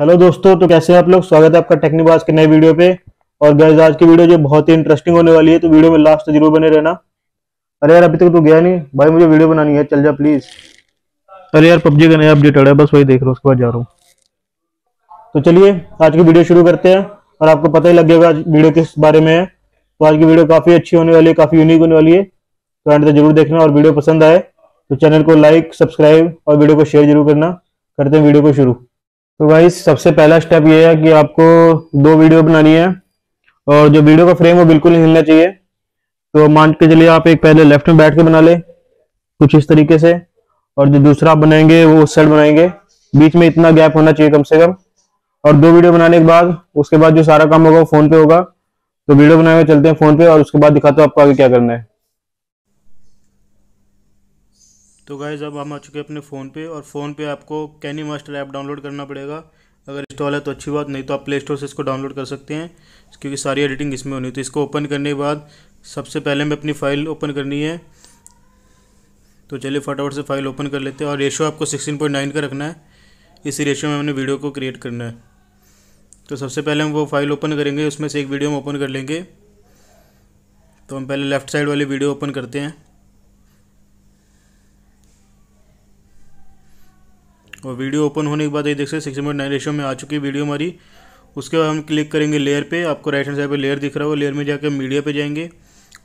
hello दोस्तों तो कैसे हैं आप लोग स्वागत है आपका टेक्निकबाज के नए वीडियो पे और गैस आज की वीडियो जो बहुत ही इंटरेस्टिंग होने वाली है तो वीडियो में लास्ट जरूर बने रहना अरे यार अभी तक तो गया नहीं भाई मुझे वीडियो बनानी है चल जा प्लीज अरे यार पबजी का नया अपडेट आ रहा है बस वही देख रहा उसके बाद जा रहा हूँ तो चलिए आज की वीडियो शुरू करते हैं और आपको पता ही लग गया आज वीडियो किस बारे में है तो आज की वीडियो काफी अच्छी होने वाली है काफी यूनिक होने वाली है तो एंड तक जरूर देखना और वीडियो पसंद आए तो चैनल को लाइक सब्सक्राइब और वीडियो को शेयर जरूर करना करते हैं वीडियो को शुरू तो भाई सबसे पहला स्टेप ये है कि आपको दो वीडियो बनानी है और जो वीडियो का फ्रेम वो बिल्कुल नहीं हिलना चाहिए तो मान के चलिए आप एक पहले लेफ्ट में बैठ के बना ले कुछ इस तरीके से और जो दूसरा आप बनाएंगे वो उस साइड बनाएंगे बीच में इतना गैप होना चाहिए कम से कम और दो वीडियो बनाने के बाद उसके बाद जो सारा काम होगा वो फोन पे होगा तो वीडियो बनाए हुए चलते हैं फोन पे और उसके बाद दिखाते हो आपको आगे क्या करना है तो गाइज़ अब हम आ चुके हैं अपने फ़ोन पे और फ़ोन पे आपको कैनी मास्टर ऐप डाउनलोड करना पड़ेगा अगर इंस्टॉल है तो अच्छी बात नहीं तो आप प्ले स्टोर से इसको डाउनलोड कर सकते हैं क्योंकि सारी एडिटिंग इसमें होनी तो इसको ओपन करने के बाद सबसे पहले हमें अपनी फ़ाइल ओपन करनी है तो चलिए फटाफट से फाइल ओपन कर लेते हैं और रेशो आपको सिक्सटीन पॉइंट नाइन का रखना है इसी रेशो में हमने वीडियो को क्रिएट करना है तो सबसे पहले हम वो फाइल ओपन करेंगे उसमें से एक वीडियो हम ओपन कर लेंगे तो हम पहले लेफ़्ट साइड वाली वीडियो ओपन करते हैं और वीडियो ओपन होने के बाद ये देख सकते सिक्स पॉइंट नाइन रेशियो में आ चुकी है वीडियो हमारी उसके बाद हम क्लिक करेंगे लेयर पे आपको राइट हैंड साइड पे लेयर दिख रहा होगा लेयर में जाकर मीडिया पे जाएंगे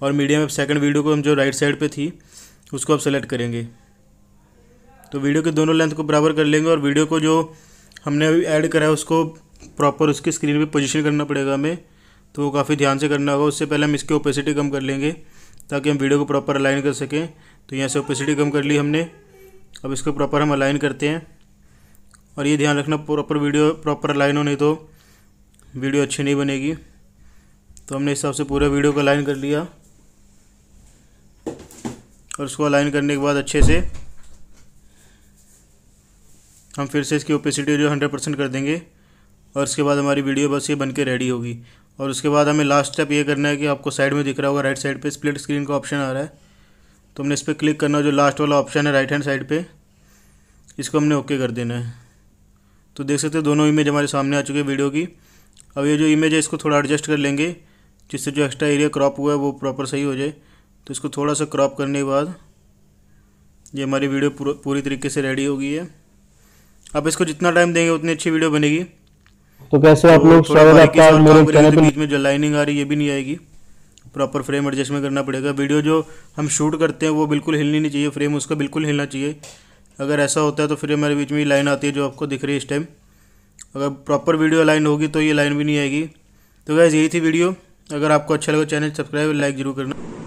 और मीडिया में सेकंड वीडियो को हम जो राइट साइड पे थी उसको आप सेलेक्ट करेंगे तो वीडियो के दोनों लेंथ को बराबर कर लेंगे और वीडियो को जो हमने अभी ऐड करा है उसको प्रॉपर उसकी स्क्रीन पर पोजिशन करना पड़ेगा हमें तो काफ़ी ध्यान से करना होगा उससे पहले हम इसकी ओपेसिटी कम कर लेंगे ताकि हम वीडियो को प्रॉपर अलाइन कर सकें तो यहाँ से ओपेसिटी कम कर ली हमने अब इसको प्रॉपर हम अलाइन करते हैं और ये ध्यान रखना प्रॉपर वीडियो प्रॉपर लाइन हो नहीं तो वीडियो अच्छी नहीं बनेगी तो हमने इस हिसाब से पूरा वीडियो को लाइन कर लिया और उसको अलाइन करने के बाद अच्छे से हम फिर से इसकी ओपेसिटी जो हंड्रेड परसेंट कर देंगे और उसके बाद हमारी वीडियो बस ये बन के रेडी होगी और उसके बाद हमें लास्ट स्टेप ये करना है कि आपको साइड में दिख रहा होगा राइट साइड पे स्प्लिट स्क्रीन का ऑप्शन आ रहा है तो हमने इस पर क्लिक करना जो लास्ट वाला ऑप्शन है राइट हैंड साइड पे इसको हमने ओके कर देना है तो देख सकते हो दोनों इमेज हमारे सामने आ चुके हैं वीडियो की अब ये जो इमेज है इसको थोड़ा एडजस्ट कर लेंगे जिससे जो एक्स्ट्रा एरिया क्रॉप हुआ है वो प्रॉपर सही हो जाए तो इसको थोड़ा सा क्रॉप करने के बाद ये हमारी वीडियो पूरी तरीके से रेडी हो गई है आप इसको जितना टाइम देंगे उतनी अच्छी वीडियो बनेगी तो कैसे आप तो लोग तो बीच में जो लाइनिंग आ रही है ये भी नहीं आएगी प्रॉपर फ्रेम एडजस्टमेंट करना पड़ेगा वीडियो जो हम शूट करते हैं वो बिल्कुल हिलनी नहीं चाहिए फ्रेम उसका बिल्कुल हिलना चाहिए अगर ऐसा होता है तो फिर हमारे बीच में ये लाइन आती है जो आपको दिख रही है इस टाइम अगर प्रॉपर वीडियो लाइन होगी तो ये लाइन भी नहीं आएगी तो गैस यही थी वीडियो अगर आपको अच्छा लगा चैनल सब्सक्राइब लाइक जरूर करना